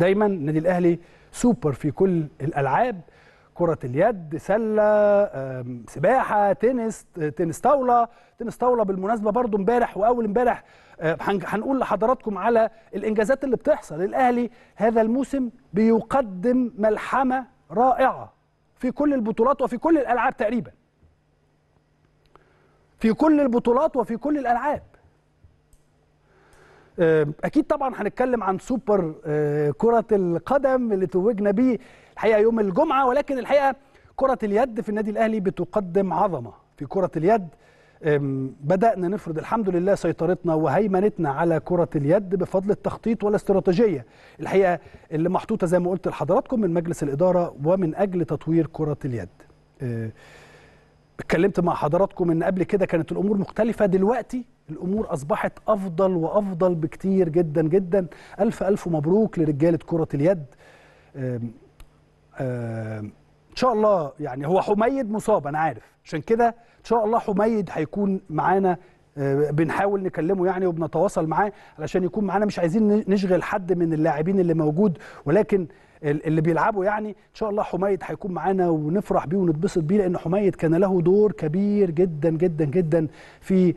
دايما النادي الاهلي سوبر في كل الالعاب كرة اليد، سلة، سباحة، تنس، تنس طاولة، تنس طاولة بالمناسبة برضو امبارح وأول امبارح آه، هنقول لحضراتكم على الإنجازات اللي بتحصل، الأهلي هذا الموسم بيقدم ملحمة رائعة في كل البطولات وفي كل الألعاب تقريبا. في كل البطولات وفي كل الألعاب. آه، اكيد طبعا هنتكلم عن سوبر آه، كره القدم اللي توجنا بيه الحقيقه يوم الجمعه ولكن الحقيقه كره اليد في النادي الاهلي بتقدم عظمه في كره اليد بدانا نفرض الحمد لله سيطرتنا وهيمنتنا على كره اليد بفضل التخطيط والاستراتيجيه الحقيقه اللي محطوطه زي ما قلت لحضراتكم من مجلس الاداره ومن اجل تطوير كره اليد آه، اتكلمت مع حضراتكم ان قبل كده كانت الامور مختلفه دلوقتي الامور اصبحت افضل وافضل بكتير جدا جدا الف الف مبروك لرجاله كره اليد ان شاء الله يعني هو حميد مصاب انا عارف عشان كده ان شاء الله حميد هيكون معانا آه، بنحاول نكلمه يعني وبنتواصل معاه علشان يكون معانا مش عايزين نشغل حد من اللاعبين اللي موجود ولكن اللي بيلعبوا يعني ان شاء الله حميد هيكون معانا ونفرح بيه ونتبسط بيه لان حميد كان له دور كبير جدا جدا جدا في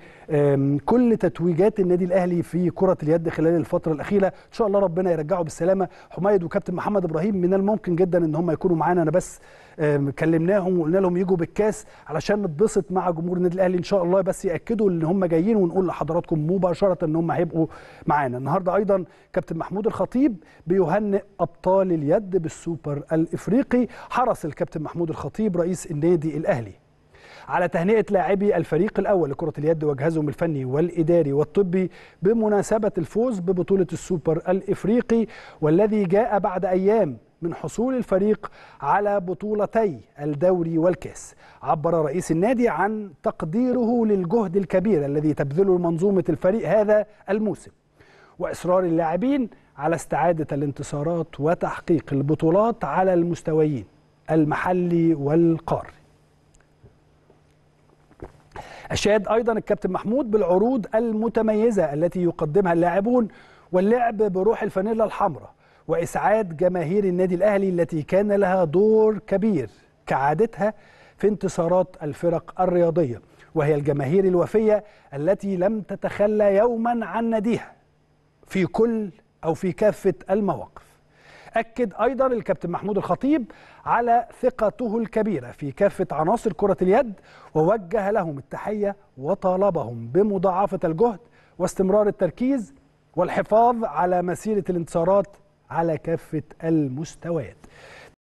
كل تتويجات النادي الاهلي في كره اليد خلال الفتره الاخيره ان شاء الله ربنا يرجعه بالسلامه حميد وكابتن محمد ابراهيم من الممكن جدا ان هم يكونوا معانا انا بس كلمناهم وقلنا لهم يجوا بالكاس علشان نتبسط مع جمهور النادي الاهلي ان شاء الله بس ياكدوا ان هم جايين ونقول لحضراتكم مباشره ان هم هيبقوا معانا النهارده ايضا كابتن محمود الخطيب بيهنئ ابطال اليد اليد بالسوبر الافريقي حرص الكابتن محمود الخطيب رئيس النادي الاهلي على تهنئه لاعبي الفريق الاول لكره اليد وجهازهم الفني والاداري والطبي بمناسبه الفوز ببطوله السوبر الافريقي والذي جاء بعد ايام من حصول الفريق على بطولتي الدوري والكاس عبر رئيس النادي عن تقديره للجهد الكبير الذي تبذله منظومة الفريق هذا الموسم وإصرار اللاعبين على استعادة الانتصارات وتحقيق البطولات على المستويين المحلي والقاري أشاد أيضا الكابتن محمود بالعروض المتميزة التي يقدمها اللاعبون واللعب بروح الفانيلا الحمراء وإسعاد جماهير النادي الأهلي التي كان لها دور كبير كعادتها في انتصارات الفرق الرياضية وهي الجماهير الوفية التي لم تتخلى يوما عن ناديها في كل أو في كافة المواقف أكد أيضا الكابتن محمود الخطيب على ثقته الكبيرة في كافة عناصر كرة اليد ووجه لهم التحية وطالبهم بمضاعفة الجهد واستمرار التركيز والحفاظ على مسيرة الانتصارات على كافة المستويات